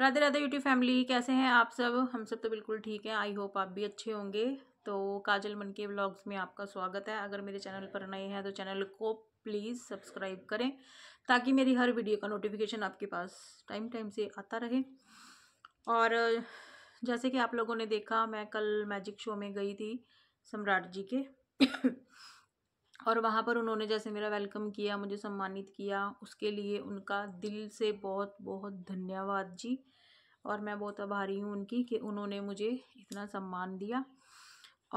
Radhe Radhe YouTube family कैसे हैं आप सब हम सब तो बिल्कुल ठीक हैं आई होप आप भी अच्छे होंगे तो काजल मन के ब्लॉग्स में आपका स्वागत है अगर मेरे चैनल पर नए हैं तो चैनल को प्लीज़ सब्सक्राइब करें ताकि मेरी हर वीडियो का नोटिफिकेशन आपके पास टाइम टाइम से आता रहे और जैसे कि आप लोगों ने देखा मैं कल मैजिक शो में गई थी सम्राट जी के और वहाँ पर उन्होंने जैसे मेरा वेलकम किया मुझे सम्मानित किया उसके लिए उनका दिल से बहुत बहुत धन्यवाद जी और मैं बहुत आभारी हूँ उनकी कि उन्होंने मुझे इतना सम्मान दिया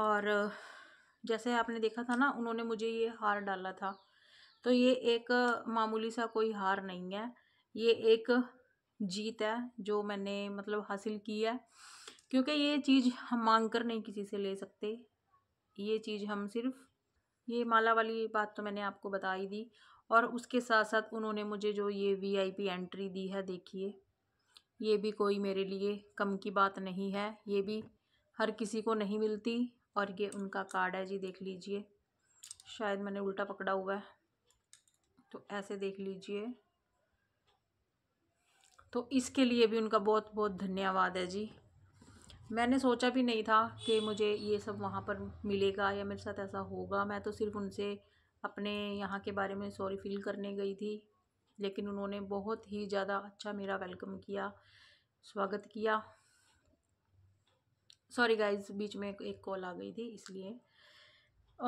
और जैसे आपने देखा था ना उन्होंने मुझे ये हार डाला था तो ये एक मामूली सा कोई हार नहीं है ये एक जीत है जो मैंने मतलब हासिल की है क्योंकि ये चीज़ हम मांग कर नहीं किसी से ले सकते ये चीज़ हम सिर्फ ये माला वाली बात तो मैंने आपको बता ही दी और उसके साथ साथ उन्होंने मुझे जो ये वीआईपी एंट्री दी है देखिए ये भी कोई मेरे लिए कम की बात नहीं है ये भी हर किसी को नहीं मिलती और ये उनका कार्ड है जी देख लीजिए शायद मैंने उल्टा पकड़ा हुआ है तो ऐसे देख लीजिए तो इसके लिए भी उनका बहुत बहुत धन्यवाद है जी मैंने सोचा भी नहीं था कि मुझे ये सब वहाँ पर मिलेगा या मेरे साथ ऐसा होगा मैं तो सिर्फ उनसे अपने यहाँ के बारे में सॉरी फील करने गई थी लेकिन उन्होंने बहुत ही ज़्यादा अच्छा मेरा वेलकम किया स्वागत किया सॉरी गाइस बीच में एक कॉल आ गई थी इसलिए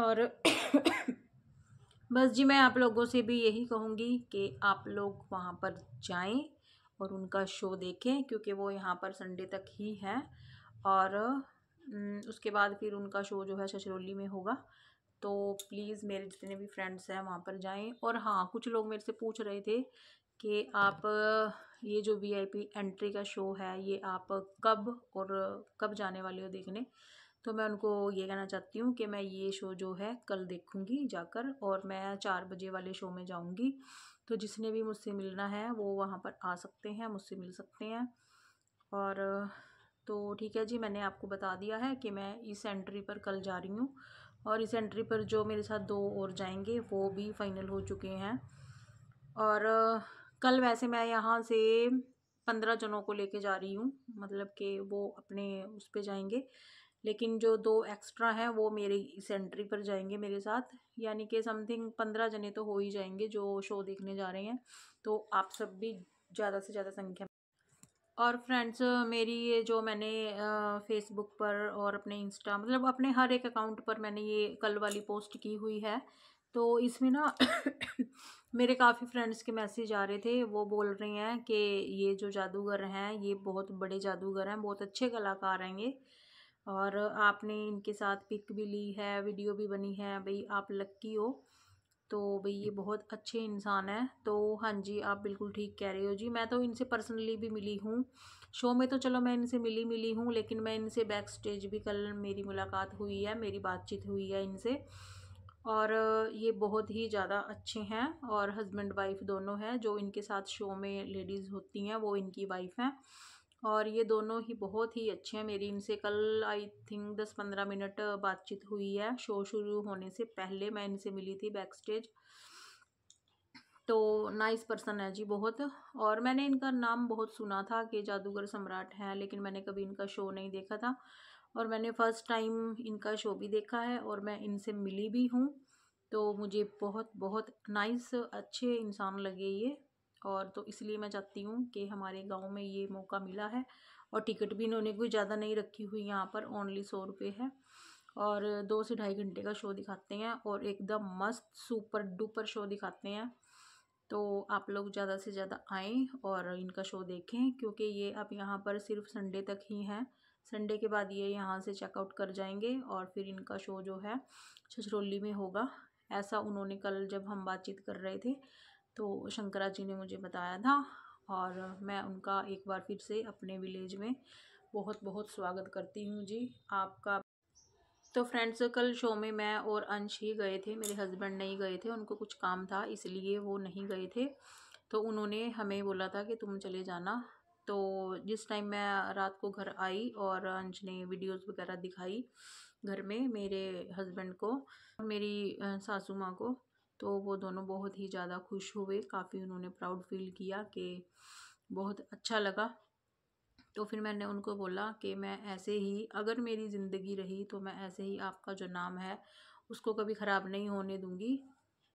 और बस जी मैं आप लोगों से भी यही कहूँगी कि आप लोग वहाँ पर जाएं और उनका शो देखें क्योंकि वो यहाँ पर संडे तक ही हैं और उसके बाद फिर उनका शो जो है छछरौली में होगा तो प्लीज़ मेरे जितने भी फ्रेंड्स हैं वहाँ पर जाएं और हाँ कुछ लोग मेरे से पूछ रहे थे कि आप ये जो वीआईपी एंट्री का शो है ये आप कब और कब जाने वाले हो देखने तो मैं उनको ये कहना चाहती हूँ कि मैं ये शो जो है कल देखूँगी जाकर और मैं चार बजे वाले शो में जाऊँगी तो जिसने भी मुझसे मिलना है वो वहाँ पर आ सकते हैं मुझसे मिल सकते हैं और तो ठीक है जी मैंने आपको बता दिया है कि मैं इस एंट्री पर कल जा रही हूँ और इस एंट्री पर जो मेरे साथ दो और जाएंगे वो भी फ़ाइनल हो चुके हैं और कल वैसे मैं यहाँ से पंद्रह जनों को लेके जा रही हूँ मतलब कि वो अपने उस पर जाएंगे लेकिन जो दो एक्स्ट्रा हैं वो मेरे इस एंट्री पर जाएंगे मेरे साथ यानी कि समथिंग पंद्रह जने तो हो ही जाएंगे जो शो देखने जा रहे हैं तो आप सब भी ज़्यादा से ज़्यादा संख्या और फ्रेंड्स मेरी ये जो मैंने फेसबुक पर और अपने इंस्टा मतलब अपने हर एक अकाउंट पर मैंने ये कल वाली पोस्ट की हुई है तो इसमें ना मेरे काफ़ी फ्रेंड्स के मैसेज आ रहे थे वो बोल रहे हैं कि ये जो जादूगर हैं ये बहुत बड़े जादूगर हैं बहुत अच्छे कलाकार हैं ये और आपने इनके साथ पिक भी ली है वीडियो भी बनी है भाई आप लक्की हो तो भाई ये बहुत अच्छे इंसान हैं तो हाँ जी आप बिल्कुल ठीक कह रहे हो जी मैं तो इनसे पर्सनली भी मिली हूँ शो में तो चलो मैं इनसे मिली मिली हूँ लेकिन मैं इनसे बैक स्टेज भी कल मेरी मुलाकात हुई है मेरी बातचीत हुई है इनसे और ये बहुत ही ज़्यादा अच्छे हैं और हस्बैंड वाइफ दोनों हैं जो इनके साथ शो में लेडीज़ होती हैं वो इनकी वाइफ हैं और ये दोनों ही बहुत ही अच्छे हैं मेरी इनसे कल आई थिंक दस पंद्रह मिनट बातचीत हुई है शो शुरू होने से पहले मैं इनसे मिली थी बैक स्टेज तो नाइस पर्सन है जी बहुत और मैंने इनका नाम बहुत सुना था कि जादूगर सम्राट हैं लेकिन मैंने कभी इनका शो नहीं देखा था और मैंने फ़र्स्ट टाइम इनका शो भी देखा है और मैं इनसे मिली भी हूँ तो मुझे बहुत बहुत नाइस अच्छे इंसान लगे ये और तो इसलिए मैं चाहती हूँ कि हमारे गांव में ये मौका मिला है और टिकट भी इन्होंने कोई ज़्यादा नहीं रखी हुई यहाँ पर ओनली सौ रुपये है और दो से ढाई घंटे का शो दिखाते हैं और एकदम मस्त सुपर डुपर शो दिखाते हैं तो आप लोग ज़्यादा से ज़्यादा आएँ और इनका शो देखें क्योंकि ये अब यहाँ पर सिर्फ संडे तक ही हैं संडे के बाद ये यहाँ से चेकआउट कर जाएंगे और फिर इनका शो जो है छछरोली में होगा ऐसा उन्होंने कल जब हम बातचीत कर रहे थे तो शंकरा जी ने मुझे बताया था और मैं उनका एक बार फिर से अपने विलेज में बहुत बहुत स्वागत करती हूँ जी आपका तो फ्रेंड्स कल शो में मैं और अंश ही गए थे मेरे हस्बैंड नहीं गए थे उनको कुछ काम था इसलिए वो नहीं गए थे तो उन्होंने हमें बोला था कि तुम चले जाना तो जिस टाइम मैं रात को घर आई और अंश ने वीडियोस वगैरह दिखाई घर में मेरे हस्बैंड को मेरी सासू माँ को तो वो दोनों बहुत ही ज़्यादा खुश हुए काफ़ी उन्होंने प्राउड फील किया कि बहुत अच्छा लगा तो फिर मैंने उनको बोला कि मैं ऐसे ही अगर मेरी ज़िंदगी रही तो मैं ऐसे ही आपका जो नाम है उसको कभी ख़राब नहीं होने दूँगी